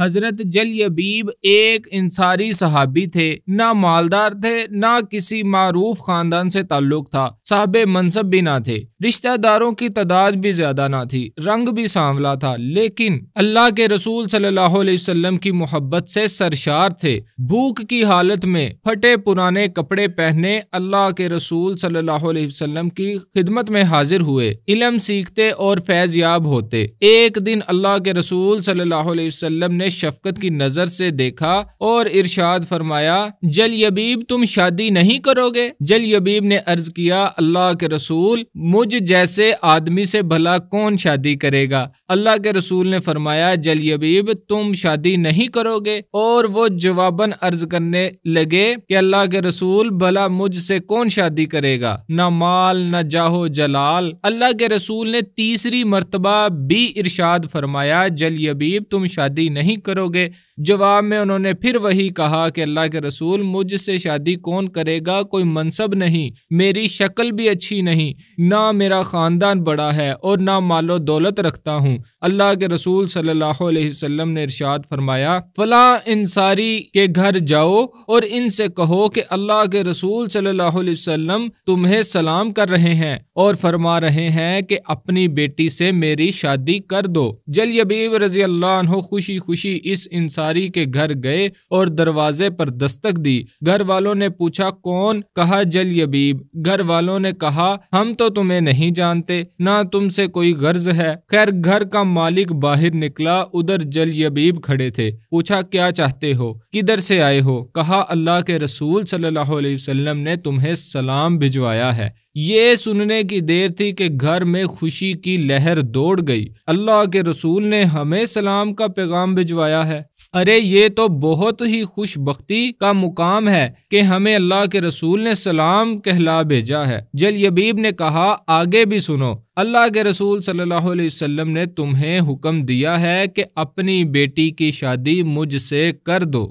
हजरत जल यबीब एक इंसारी सहाबी थे ना मालदार थे ना किसी मारूफ खानदान से ताल्लुक था साहब मनसब भी ना थे रिश्तेदारों की तादाद भी ज्यादा ना थी रंग भी सांवला था लेकिन अल्लाह के रसूल सल्लल्लाहु अलैहि वसल्लम की मोहब्बत से सरशार थे भूख की हालत में फटे पुराने कपड़े पहने अल्लाह के रसूल सल्लल्लाहु अलैहि वसल्लम की खिदमत में हाजिर हुए इलम सीखते और याब होते एक दिन अल्लाह के रसूल सल्लल्लाहु अलैहि वसल्लम ने ने शफकत की नजर से देखा और इरशाद फरमाया जल यबीब तुम शादी नहीं करोगे जल यबीब ने अर्ज किया अल्लाह के रसूल मुझ जैसे आदमी से भला कौन शादी करेगा अल्लाह के रसूल ने फरमाया जल यबीब तुम शादी नहीं करोगे और वो जवाबन अर्ज करने लगे कि अल्लाह के रसूल भला मुझसे कौन शादी करेगा न माल न जाहो जलाल अल्लाह के रसूल ने तीसरी मरतबा भी इरशाद फरमाया जल यबीब तुम शादी नहीं नहीं करोगे जवाब में उन्होंने फिर वही कहा कि अल्लाह के रसूल मुझसे शादी कौन करेगा कोई मनसब नहीं मेरी शक्ल भी अच्छी नहीं ना मेरा ख़ानदान बड़ा है और ना मालो दौलत रखता हूँ अल्लाह के रसूल सल्लल्लाहु अलैहि वसल्लम ने इरशाद फरमाया फला इंसारी के घर जाओ और इनसे कहो कि अल्लाह के रसूल सल्लल्लाहु अलैहि वसल्लम तुम्हें सलाम कर रहे हैं और फरमा रहे हैं कि अपनी बेटी से मेरी शादी कर दो जल यबीब रजी अल्लाह खुशी खुशी कुरैशी इस इंसारी के घर गए और दरवाजे पर दस्तक दी घर वालों ने पूछा कौन कहा जल यबीब घर वालों ने कहा हम तो तुम्हें नहीं जानते ना तुमसे कोई गर्ज है खैर घर का मालिक बाहर निकला उधर जल यबीब खड़े थे पूछा क्या चाहते हो किधर से आए हो कहा अल्लाह के रसूल सल्लल्लाहु अलैहि वसल्लम ने तुम्हें सलाम भिजवाया है ये सुनने की देर थी कि घर में खुशी की लहर दौड़ गई अल्लाह के रसूल ने हमें सलाम का पैगाम भिजवाया है अरे ये तो बहुत ही खुशबख्ती का मुकाम है कि हमें अल्लाह के रसूल ने सलाम कहला भेजा है जल यबीब ने कहा आगे भी सुनो अल्लाह के रसूल सल्लल्लाहु अलैहि वसल्लम ने तुम्हें हुक्म दिया है कि अपनी बेटी की शादी मुझसे कर दो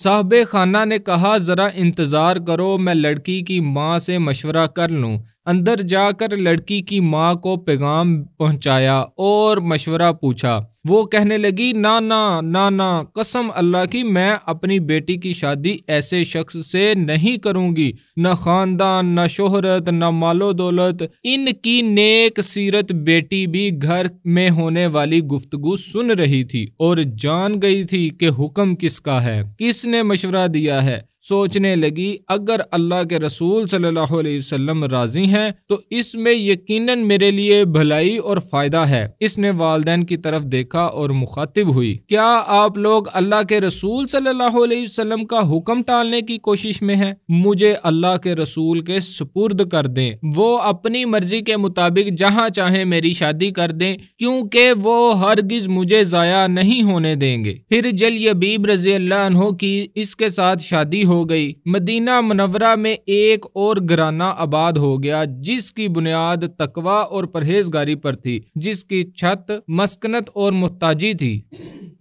साहब खाना ने कहा ज़रा इंतज़ार करो मैं लड़की की माँ से मशवरा कर लूँ अंदर जाकर लड़की की माँ को पैगाम पहुंचाया और मशवरा पूछा वो कहने लगी ना ना ना ना कसम अल्लाह की मैं अपनी बेटी की शादी ऐसे शख्स से नहीं करूंगी न खानदान न शोहरत न मालो दौलत इनकी नेक सीरत बेटी भी घर में होने वाली गुफ्तगु सुन रही थी और जान गई थी कि हुक्म किसका है किसने मशवरा दिया है सोचने लगी अगर अल्लाह के रसूल सल्लल्लाहु अलैहि वसल्लम राजी हैं तो इसमें यकीनन मेरे लिए भलाई और फायदा है इसने वालदेन की तरफ देखा और मुखातिब हुई क्या आप लोग अल्लाह के रसूल सल्लल्लाहु अलैहि वसल्लम का हुक्म टालने की कोशिश में हैं मुझे अल्लाह के रसूल के सुपुर्द कर दे वो अपनी मर्जी के मुताबिक जहाँ चाहे मेरी शादी कर दे क्योंकि वो हरगिज मुझे जया नहीं होने देंगे फिर जल यबीब रजी अल्लाह की इसके साथ शादी हो गई मदीना मनवरा में एक और घराना आबाद हो गया जिसकी बुनियाद तकवा और परहेजगारी पर थी जिसकी छत मस्कनत और मुताजी थी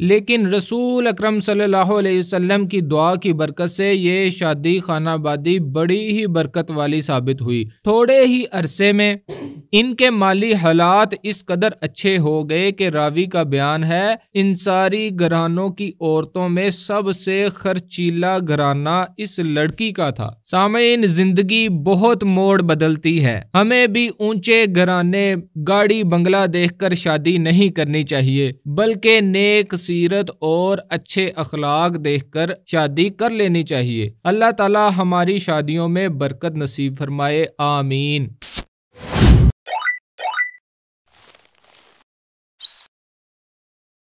लेकिन रसूल अक्रम सल्लल्लाहु की दुआ की बरकत से ये शादी खानाबादी बड़ी ही बरकत वाली साबित हुई थोड़े ही अरसे में इनके माली हालात इस कदर अच्छे हो गए कि रावी का बयान है सारी घरानों की औरतों में सबसे खर्चीला घराना इस लड़की का था सामयन जिंदगी बहुत मोड़ बदलती है हमें भी ऊंचे घराने गाड़ी बंगला देखकर शादी नहीं करनी चाहिए बल्कि नेक सीरत और अच्छे अखलाक देख कर शादी कर लेनी चाहिए अल्लाह ताला हमारी शादियों में बरकत नसीब फरमाए आमीन